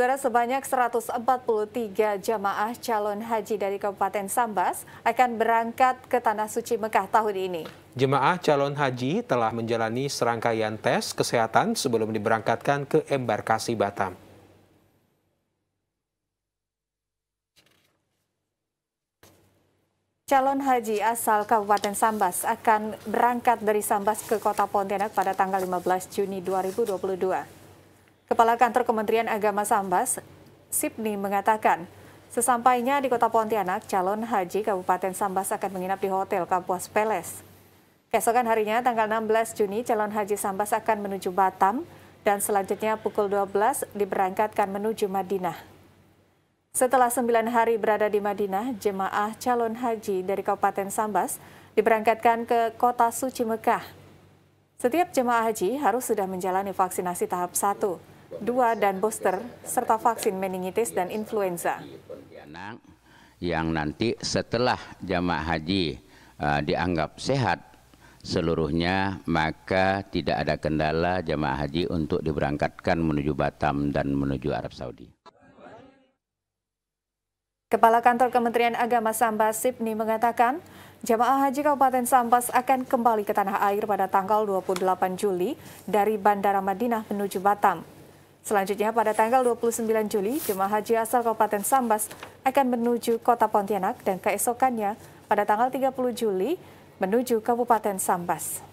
Saudara sebanyak 143 jamaah calon haji dari Kabupaten Sambas akan berangkat ke Tanah Suci Mekah tahun ini. Jemaah calon haji telah menjalani serangkaian tes kesehatan sebelum diberangkatkan ke embarkasi Batam. Calon haji asal Kabupaten Sambas akan berangkat dari Sambas ke Kota Pontianak pada tanggal 15 Juni 2022. Kepala Kantor Kementerian Agama Sambas, Sipni mengatakan, sesampainya di kota Pontianak, calon haji Kabupaten Sambas akan menginap di Hotel Kapuas Peles. Keesokan harinya, tanggal 16 Juni, calon haji Sambas akan menuju Batam dan selanjutnya pukul 12 diberangkatkan menuju Madinah. Setelah sembilan hari berada di Madinah, jemaah calon haji dari Kabupaten Sambas diberangkatkan ke kota suci Mekah. Setiap jemaah haji harus sudah menjalani vaksinasi tahap 1. 2 dan booster, serta vaksin meningitis dan influenza. Yang nanti setelah jamaah haji uh, dianggap sehat seluruhnya, maka tidak ada kendala jamaah haji untuk diberangkatkan menuju Batam dan menuju Arab Saudi. Kepala Kantor Kementerian Agama Sambas Sibni mengatakan, Jemaah Haji Kabupaten Sambas akan kembali ke tanah air pada tanggal 28 Juli dari Bandara Madinah menuju Batam. Selanjutnya pada tanggal 29 Juli, jemaah haji asal Kabupaten Sambas akan menuju Kota Pontianak dan keesokannya pada tanggal 30 Juli menuju Kabupaten Sambas.